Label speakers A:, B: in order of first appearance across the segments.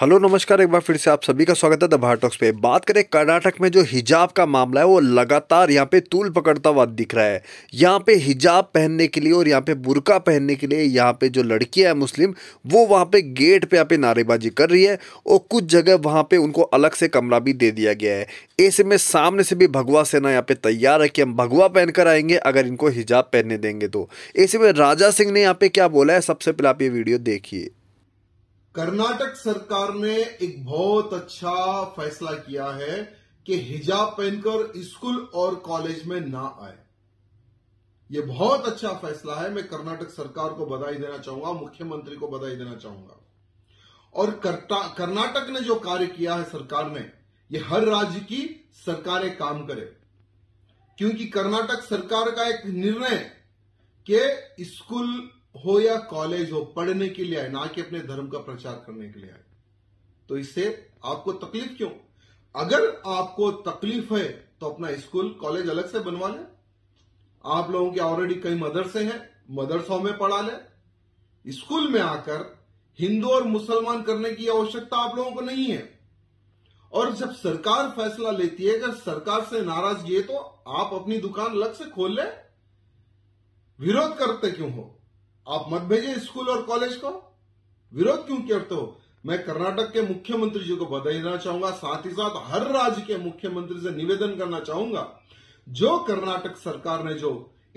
A: hello नमस्कार एक बार फिर से आप सभी का स्वागत है द टॉक्स पे बात करें कर्नाटक में जो हिजाब का मामला है वो लगातार यहाँ पे तूल पकड़ता हुआ दिख रहा है यहाँ पे हिजाब पहनने के लिए और यहाँ पे बुरका पहनने के लिए यहाँ पे जो लड़कियाँ हैं मुस्लिम वो वहाँ पे गेट पे यहाँ पे नारेबाजी कर रही है और कुछ जगह वहाँ पर उनको अलग से कमरा भी दे दिया गया है ऐसे में सामने से भी भगवा सेना यहाँ पर तैयार है कि हम भगवा पहन कर आएंगे अगर इनको हिजाब पहनने देंगे तो ऐसे में राजा सिंह ने यहाँ पर क्या बोला है सबसे पहले आप ये वीडियो देखिए
B: कर्नाटक सरकार ने एक बहुत अच्छा फैसला किया है कि हिजाब पहनकर स्कूल और कॉलेज में ना आए यह बहुत अच्छा फैसला है मैं कर्नाटक सरकार को बधाई देना चाहूंगा मुख्यमंत्री को बधाई देना चाहूंगा और कर्नाटक ने जो कार्य किया है सरकार ने यह हर राज्य की सरकारें काम करे क्योंकि कर्नाटक सरकार का एक निर्णय के स्कूल हो या कॉलेज हो पढ़ने के लिए आए ना कि अपने धर्म का प्रचार करने के लिए आए तो इससे आपको तकलीफ क्यों अगर आपको तकलीफ है तो अपना स्कूल कॉलेज अलग से बनवा लें आप लोगों के ऑलरेडी कई मदरसे हैं मदरसों में पढ़ा लें स्कूल में आकर हिंदू और मुसलमान करने की आवश्यकता आप लोगों को नहीं है और जब सरकार फैसला लेती है अगर सरकार से नाराज ये तो आप अपनी दुकान अलग से खोल ले विरोध करते क्यों हो आप मत भेजे स्कूल और कॉलेज को विरोध क्यों करते हो मैं कर्नाटक के मुख्यमंत्री जी को बधाई देना चाहूंगा साथ ही साथ हर राज्य के मुख्यमंत्री से निवेदन करना चाहूंगा जो कर्नाटक सरकार ने जो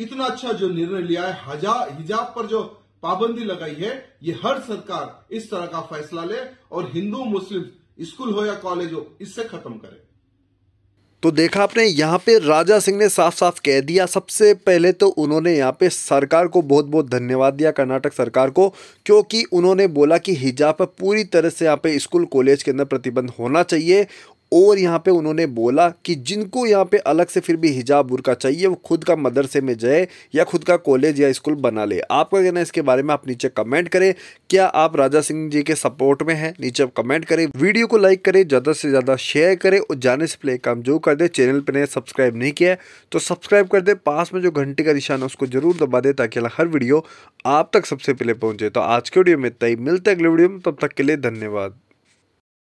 B: इतना अच्छा जो निर्णय लिया है हजा हिजाब पर जो पाबंदी लगाई है ये हर सरकार इस तरह का फैसला ले और हिंदू मुस्लिम स्कूल हो या कॉलेज हो इससे खत्म करे
A: तो देखा आपने यहाँ पे राजा सिंह ने साफ साफ कह दिया सबसे पहले तो उन्होंने यहाँ पे सरकार को बहुत बहुत धन्यवाद दिया कर्नाटक सरकार को क्योंकि उन्होंने बोला कि हिजाब पर पूरी तरह से यहाँ पे स्कूल कॉलेज के अंदर प्रतिबंध होना चाहिए और यहाँ पे उन्होंने बोला कि जिनको यहाँ पे अलग से फिर भी हिजाब बुरका चाहिए वो खुद का मदरसे में जाए या खुद का कॉलेज या स्कूल बना ले आपका कहना है इसके बारे में आप नीचे कमेंट करें क्या आप राजा सिंह जी के सपोर्ट में हैं नीचे कमेंट करें वीडियो को लाइक करें ज़्यादा से ज़्यादा शेयर करें और जाने से पहले काम जो कर दे चैनल पर नए सब्सक्राइब नहीं किया तो सब्सक्राइब कर दे पास में जो घंटे का निशान है उसको जरूर दबा दे ताकि हर वीडियो आप तक सबसे पहले पहुँचे तो आज के वीडियो में तय मिलते अगले वीडियो में तब तक के लिए धन्यवाद